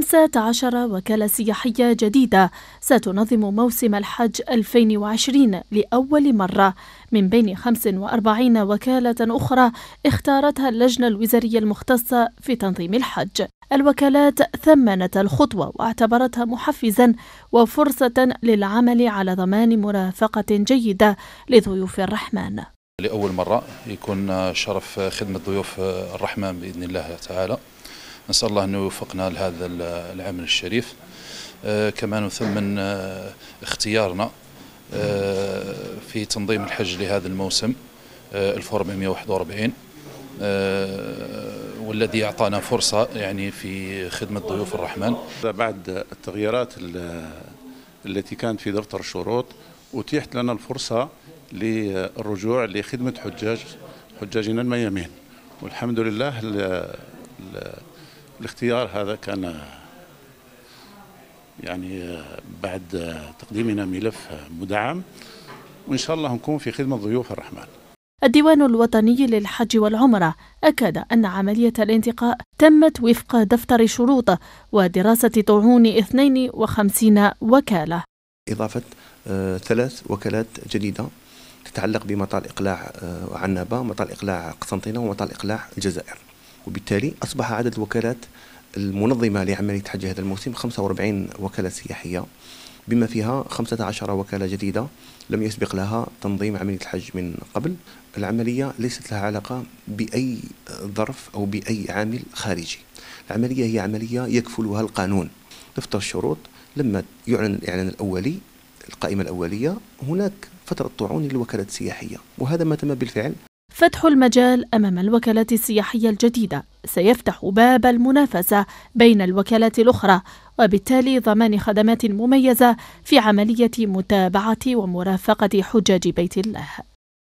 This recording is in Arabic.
15 وكالة سياحية جديدة ستنظم موسم الحج 2020 لأول مرة من بين 45 وكالة أخرى اختارتها اللجنة الوزارية المختصة في تنظيم الحج. الوكالات ثمنت الخطوة واعتبرتها محفزا وفرصة للعمل على ضمان مرافقة جيدة لضيوف الرحمن. لأول مرة يكون شرف خدمة ضيوف الرحمن بإذن الله تعالى نسأل الله انه يوفقنا لهذا العمل الشريف آه، كما نثمن آه، اختيارنا آه، في تنظيم الحج لهذا الموسم 1441 والذي أعطانا فرصة يعني في خدمة ضيوف الرحمن بعد التغييرات التي كانت في دفتر الشروط أتيحت لنا الفرصة للرجوع لخدمة حجاج حجاجنا الميامين والحمد لله ال الاختيار هذا كان يعني بعد تقديمنا ملف مدعم وإن شاء الله نكون في خدمة ضيوف الرحمن الديوان الوطني للحج والعمرة أكد أن عملية الانتقاء تمت وفق دفتر شروط ودراسة طعون 52 وكالة إضافة آه، ثلاث وكالات جديدة تتعلق بمطار إقلاع آه، عنابة ومطار إقلاع قسنطينة ومطار إقلاع الجزائر وبالتالي أصبح عدد الوكالات المنظمة لعملية حج هذا الموسم 45 وكالة سياحية بما فيها 15 وكالة جديدة لم يسبق لها تنظيم عملية الحج من قبل العملية ليست لها علاقة بأي ظرف أو بأي عامل خارجي العملية هي عملية يكفلها القانون دفتر الشروط لما يعلن الإعلان الأولي القائمة الأولية هناك فترة طعون للوكالات السياحية وهذا ما تم بالفعل فتح المجال أمام الوكالات السياحية الجديدة سيفتح باب المنافسة بين الوكالات الأخرى وبالتالي ضمان خدمات مميزة في عملية متابعة ومرافقة حجاج بيت الله